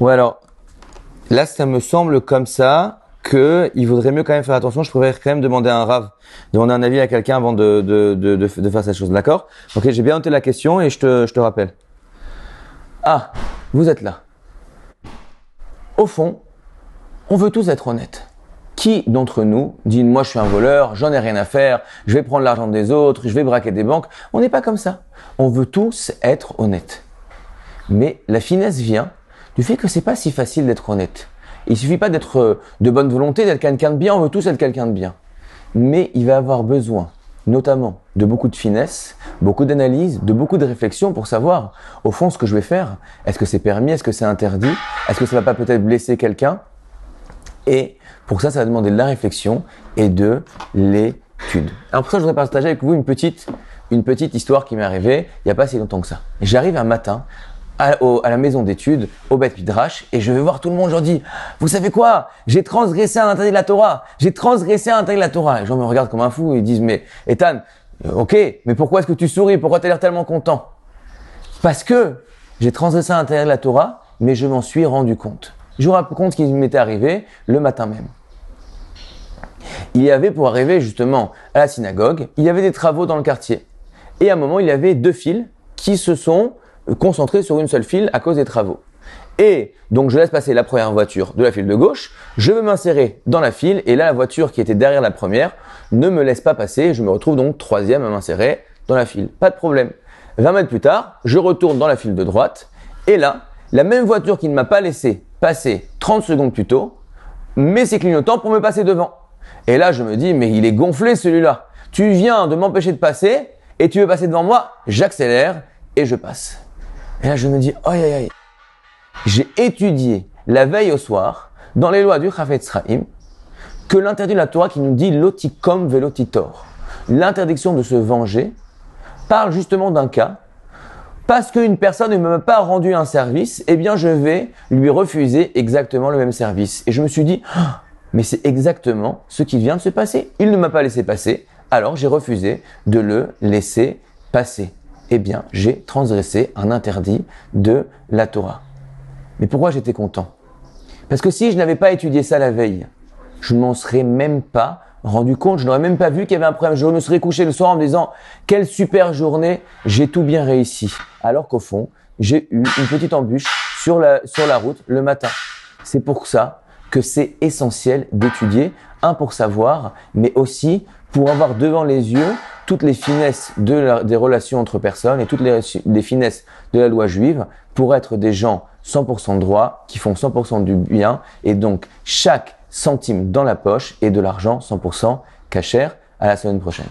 Ouais alors, là, ça me semble comme ça que il vaudrait mieux quand même faire attention. Je pourrais quand même demander un rave, demander un avis à quelqu'un avant de, de, de, de, faire cette chose. D'accord Ok, j'ai bien noté la question et je te, je te rappelle. Ah, vous êtes là. Au fond, on veut tous être honnêtes. Qui d'entre nous dit moi je suis un voleur, j'en ai rien à faire, je vais prendre l'argent des autres, je vais braquer des banques On n'est pas comme ça. On veut tous être honnêtes. Mais la finesse vient du fait que c'est pas si facile d'être honnête. Il suffit pas d'être euh, de bonne volonté, d'être quelqu'un de bien, on veut tous être quelqu'un de bien. Mais il va avoir besoin, notamment, de beaucoup de finesse, beaucoup d'analyse, de beaucoup de réflexion pour savoir, au fond, ce que je vais faire. Est-ce que c'est permis Est-ce que c'est interdit Est-ce que ça va pas peut-être blesser quelqu'un Et pour ça, ça va demander de la réflexion et de l'étude. Alors pour ça, je voudrais partager avec vous une petite, une petite histoire qui m'est arrivée il n'y a pas si longtemps que ça. J'arrive un matin à, la maison d'études, au Beth Midrash, et je vais voir tout le monde, je dis, vous savez quoi J'ai transgressé un interdit de la Torah, j'ai transgressé un interdit de la Torah. Les gens me regardent comme un fou, ils disent, mais Ethan, euh, ok, mais pourquoi est-ce que tu souris Pourquoi as l'air tellement content Parce que j'ai transgressé un interdit de la Torah, mais je m'en suis rendu compte. Je vous raconte ce qui m'était arrivé le matin même. Il y avait pour arriver justement à la synagogue, il y avait des travaux dans le quartier. Et à un moment, il y avait deux fils qui se sont concentré sur une seule file à cause des travaux. Et donc je laisse passer la première voiture de la file de gauche, je veux m'insérer dans la file, et là la voiture qui était derrière la première ne me laisse pas passer, je me retrouve donc troisième à m'insérer dans la file. Pas de problème. 20 mètres plus tard, je retourne dans la file de droite, et là, la même voiture qui ne m'a pas laissé passer 30 secondes plus tôt, met ses clignotants pour me passer devant. Et là, je me dis, mais il est gonflé celui-là. Tu viens de m'empêcher de passer, et tu veux passer devant moi, j'accélère, et je passe. Et là, je me dis, aïe, aïe, aïe. J'ai étudié la veille au soir, dans les lois du Chafetz que l'interdit de la Torah qui nous dit veloti velotitor, l'interdiction de se venger, parle justement d'un cas, parce qu'une personne ne m'a pas rendu un service, eh bien je vais lui refuser exactement le même service. Et je me suis dit, ah, mais c'est exactement ce qui vient de se passer. Il ne m'a pas laissé passer, alors j'ai refusé de le laisser passer eh bien, j'ai transgressé un interdit de la Torah. Mais pourquoi j'étais content Parce que si je n'avais pas étudié ça la veille, je ne m'en serais même pas rendu compte, je n'aurais même pas vu qu'il y avait un problème. Je me serais couché le soir en me disant quelle super journée, j'ai tout bien réussi. Alors qu'au fond, j'ai eu une petite embûche sur la, sur la route le matin. C'est pour ça que c'est essentiel d'étudier, un pour savoir, mais aussi pour avoir devant les yeux toutes les finesses des relations entre personnes et toutes les, finesses de la loi juive pour être des gens 100% droits, qui font 100% du bien, et donc chaque centime dans la poche est de l'argent 100% cachère. À la semaine prochaine.